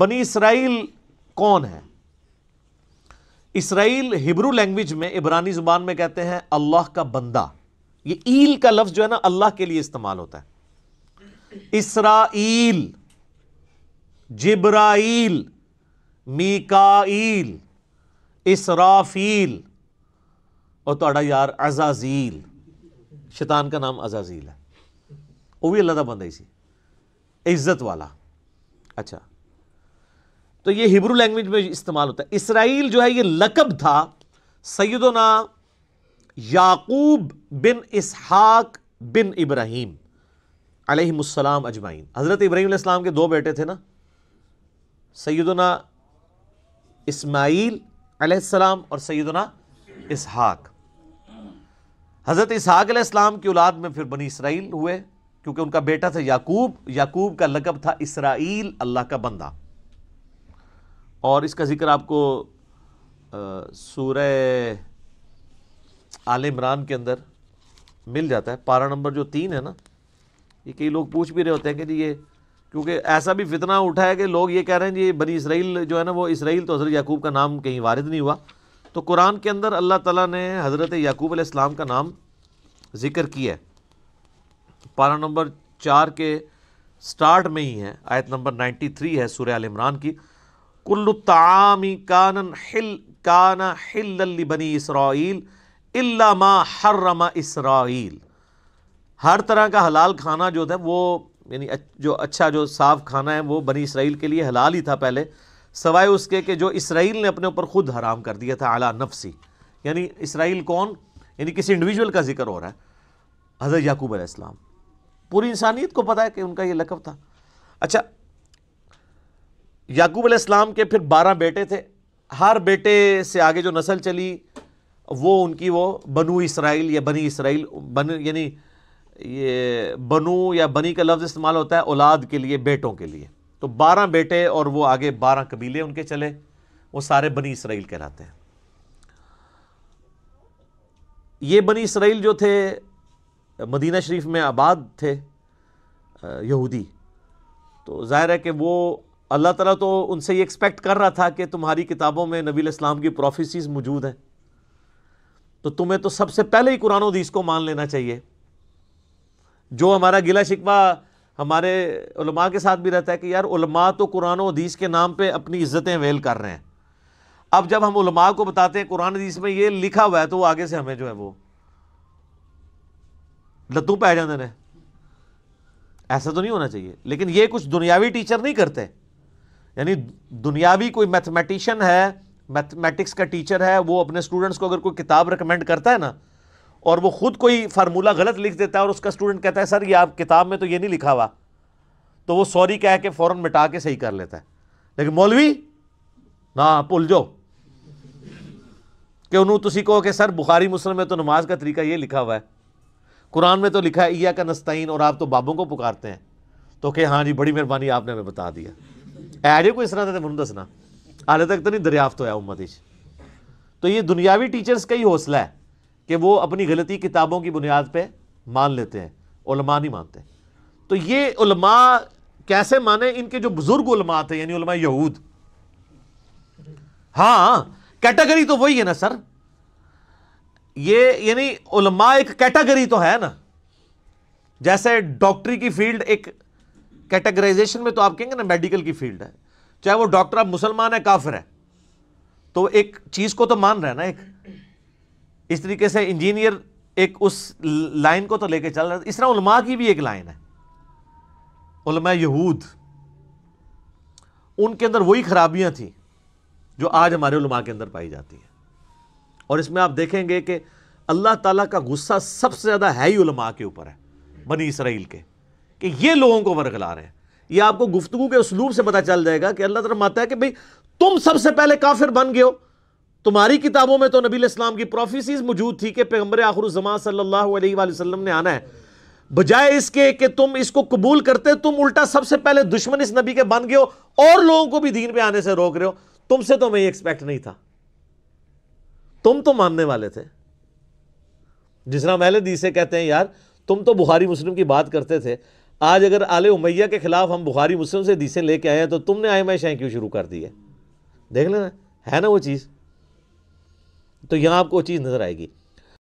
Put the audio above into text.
बनी इसराइल कौन है इसराइल हिब्रू लैंग्वेज में इब्रानी जुबान में कहते हैं अल्लाह का बंदा ये ईल का लफ्ज जो है ना अल्लाह के लिए इस्तेमाल होता है इसराइल जिब्राइल मीकाईल इसराफील और तो यार अजाजील शैतान का नाम अजाजील है वो भी अल्लाह का बंदा इसी इज्जत वाला अच्छा तो ये हिब्रू लैंग्वेज में इस्तेमाल होता है इसराइल जो है ये लकब था सैदना याकूब बिन इसहाक बिन इब्राहिम अलहमसलाम अजमाइन हज़रत इब्राहिम के दो बेटे थे ना सैदना इसमाइल अलैहिस्सलाम और सैदना इसहाक हज़रत इसहाक अलैहिस्सलाम की औलाद में फिर बनी इसराइल हुए क्योंकि उनका बेटा था याकूब याकूब का लकब था इसराइल अल्लाह का बंदा और इसका ज़िक्र आपको सूर्य आल इमरान के अंदर मिल जाता है पारा नंबर जो तीन है ना ये कई लोग पूछ भी रहे होते हैं कि जी ये क्योंकि ऐसा भी फितना उठा है कि लोग ये कह रहे हैं जी बनी इसराइल जो है ना वो इसराइल तो हज़रत याकूब का नाम कहीं वारिद नहीं हुआ तो कुरान के अंदर अल्लाह ताला ने हज़रत याकूब अलैहिस्सलाम का नाम ज़िक्र किया है पारा नंबर चार के स्टार्ट में ही है आयत नंबर थ्री है सूर्य आल इमरान की कुल्लु तामी कानन हिल काना हिल बनी इसराइल इल्लामा हर्रमा इसराइल हर तरह का हलाल खाना जो था वो यानी जो अच्छा जो साफ खाना है वो बनी इसराइल के लिए हलाल ही था पहले सवाए उसके कि जो इसराइल ने अपने ऊपर ख़ुद हराम कर दिया था आला नफसी यानी इसराइल कौन यानी किसी इंडिविजुअल का जिक्र हो रहा है हज़रत याकूब अलैहिस्सलाम पूरी इंसानियत को पता है कि उनका ये लकब था अच्छा याकूब इस्लाम के फिर बारह बेटे थे हर बेटे से आगे जो नस्ल चली वो उनकी वो बनु इसराइल या बनी इसराइल बन यानी ये बनु या बनी का लफ्ज़ इस्तेमाल होता है औलाद के लिए बेटों के लिए तो बारह बेटे और वो आगे बारह कबीले उनके चले वो सारे बनी इसराइल कहलाते हैं ये बनी इसराइल जो थे मदीना शरीफ में आबाद थे यहूदी तो ज़ाहिर है कि वो अल्लाह ताला तो उनसे ये एक्सपेक्ट कर रहा था कि तुम्हारी किताबों में नबी इस्लाम की प्रोफेसीज मौजूद हैं तो तुम्हें तो सबसे पहले ही कुरान हदीस को मान लेना चाहिए जो हमारा गिला शिकवा हमारे उलमा के साथ भी रहता है कि यार उलमा तो कुरान उदीस के नाम पे अपनी इज़्ज़तें वेल कर रहे हैं अब जब हम उलमा को बताते हैं कुरान हदीस में ये लिखा हुआ है तो वो आगे से हमें जो है वो लत्तू पै जाते हैं ऐसा तो नहीं होना चाहिए लेकिन ये कुछ दुनियावी टीचर नहीं करते यानी दुनियावी कोई मैथमेटिशियन है मैथमेटिक्स का टीचर है वो अपने स्टूडेंट्स को अगर कोई किताब रिकमेंड करता है ना और वो खुद कोई फार्मूला गलत लिख देता है और उसका स्टूडेंट कहता है सर ये आप किताब में तो ये नहीं लिखा हुआ तो वो सॉरी कह के फ़ौरन मिटा के सही कर लेता है लेकिन मौलवी ना भूल जाओ कि उन्होंने तुम कहो कि सर बुखारी मुस्लिम में तो नमाज का तरीका ये लिखा हुआ है कुरान में तो लिखा है ईया का नस्तीन और आप तो बाबों को पुकारते हैं तो कहे हाँ जी बड़ी मेहरबानी आपने हमें बता दिया ऐजे कोई तरह देते मैं दसना हाले तक तो नहीं दरियाफ्त होया उम्मत तो ये दुनियावी टीचर्स का ही हौसला है कि वो अपनी गलती किताबों की बुनियाद पर मान लेते हैं उलमा नहीं मानते तो ये उलमा कैसे माने इनके जो बुजुर्ग उलमा थे यानी उलमा यहूद हाँ कैटेगरी तो वही है ना सर ये यानी उलमा एक कैटेगरी तो है ना जैसे डॉक्टरी की फील्ड एक कैटेगराइजेशन में तो आप कहेंगे ना मेडिकल की फील्ड है चाहे वो डॉक्टर आप मुसलमान है काफिर है तो एक चीज़ को तो मान रहे हैं ना एक इस तरीके से इंजीनियर एक उस लाइन को तो लेके चल रहा है इस तरह उलमा की भी एक लाइन है उलमा यहूद उनके अंदर वही खराबियां थी जो आज हमारे उलमा के अंदर पाई जाती है और इसमें आप देखेंगे कि अल्लाह ताला का गुस्सा सबसे ज़्यादा है ही उलमा के ऊपर है बनी इसराइल के कि ये लोगों को वरगला रहे हैं ये आपको गुफ्तु के उसलूब से पता चल जाएगा कि अल्लाह तरफ आता है कि भाई तुम सबसे पहले काफिर बन गए हो तुम्हारी किताबों में तो नबी इस्लाम की प्रोफेसीज मौजूद थी कि पैगम्बर आखरुजमा सल्ला वसलम ने आना है बजाय इसके कि तुम इसको कबूल करते तुम उल्टा सबसे पहले दुश्मन इस नबी के बन गए हो और लोगों को भी दीन पे आने से रोक रहे हो तुमसे तो मैं एक्सपेक्ट नहीं था तुम तो मानने वाले थे जिसना मैले दी से कहते हैं यार तुम तो बुहारी मुस्लिम की बात करते थे आज अगर आले उमैया के खिलाफ हम बुखारी मुस्लिम से हदीसें लेके आए हैं तो तुमने आए मैं शाह क्यों शुरू कर दी है देख लेना है ना वो चीज़ तो यहाँ आपको वो चीज़ नज़र आएगी